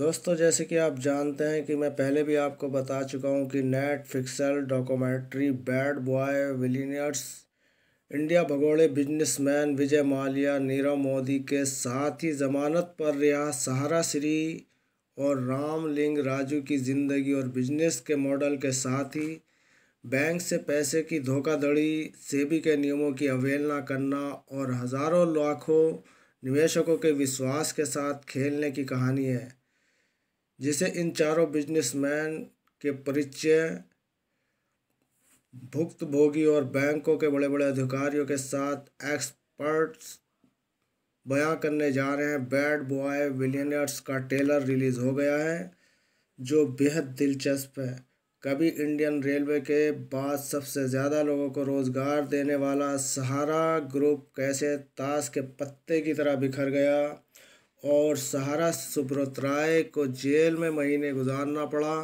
दोस्तों जैसे कि आप जानते हैं कि मैं पहले भी आपको बता चुका हूं कि Netflix documentary bad boy billionaires India भगोड़े बिजनेसमैन विजय माल्या नीरव मोदी के साथ ही जमानत पर रिहा सहारा श्री और रामलिंग राजू की ज़िंदगी और बिजनेस के मॉडल के साथ ही बैंक से पैसे की धोखाधड़ी सेबी के नियमों की अवहेलना करना और हज़ारों लाखों निवेशकों के विश्वास के साथ खेलने की कहानी है जिसे इन चारों बिजनेसमैन के परिचय भुक्तभोगी और बैंकों के बड़े बड़े अधिकारियों के साथ एक्सपर्ट्स बयां करने जा रहे हैं बैड बॉय विलियनर्स का टेलर रिलीज़ हो गया है जो बेहद दिलचस्प है कभी इंडियन रेलवे के बाद सबसे ज़्यादा लोगों को रोज़गार देने वाला सहारा ग्रुप कैसे ताश के पत्ते की तरह बिखर गया और सहारा सुब्रत राय को जेल में महीने गुजारना पड़ा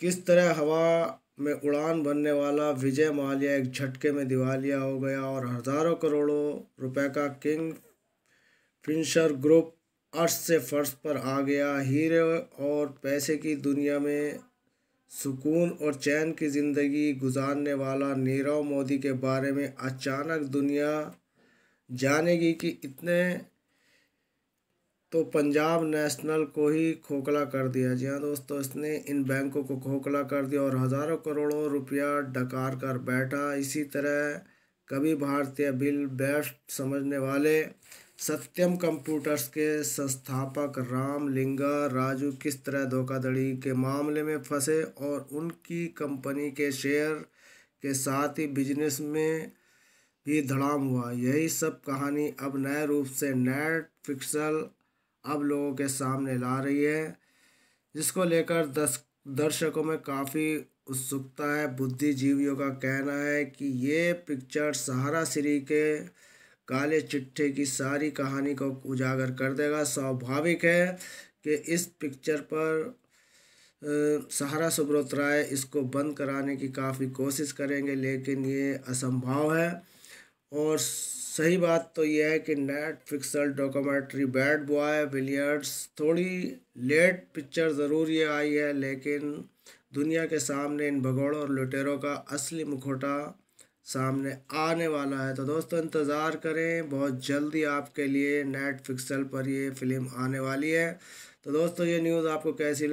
किस तरह हवा में उड़ान भरने वाला विजय माल्या एक झटके में दिवालिया हो गया और हज़ारों करोड़ों रुपए का किंग फिंशर ग्रुप अर्श से फर्श पर आ गया हीरे और पैसे की दुनिया में सुकून और चैन की ज़िंदगी गुजारने वाला नीरव मोदी के बारे में अचानक दुनिया जानेगी कि इतने तो पंजाब नेशनल को ही खोखला कर दिया जी हाँ दोस्तों इसने इन बैंकों को खोखला कर दिया और हज़ारों करोड़ों रुपया डकार कर बैठा इसी तरह कभी भारतीय बिल बेस्ट समझने वाले सत्यम कंप्यूटर्स के संस्थापक राम लिंगा राजू किस तरह धोखाधड़ी के मामले में फंसे और उनकी कंपनी के शेयर के साथ ही बिजनेस में भी धड़ाम हुआ यही सब कहानी अब नए रूप से नेट फिक्सल अब लोगों के सामने ला रही है जिसको लेकर दस दर्शकों में काफ़ी उत्सुकता है बुद्धिजीवियों का कहना है कि ये पिक्चर सहारा श्री के काले चिट्ठे की सारी कहानी को उजागर कर देगा स्वाभाविक है कि इस पिक्चर पर सहारा सुब्रत राय इसको बंद कराने की काफ़ी कोशिश करेंगे लेकिन ये असंभव है और सही बात तो यह है कि Netflix documentary bad boy विलियर्ड्स थोड़ी लेट पिक्चर ज़रूर ये आई है लेकिन दुनिया के सामने इन भगोड़ों और लुटेरों का असली मुखोटा सामने आने वाला है तो दोस्तों इंतज़ार करें बहुत जल्दी आपके लिए नेट फिक्सल पर ये फ़िल्म आने वाली है तो दोस्तों ये न्यूज़ आपको कैसी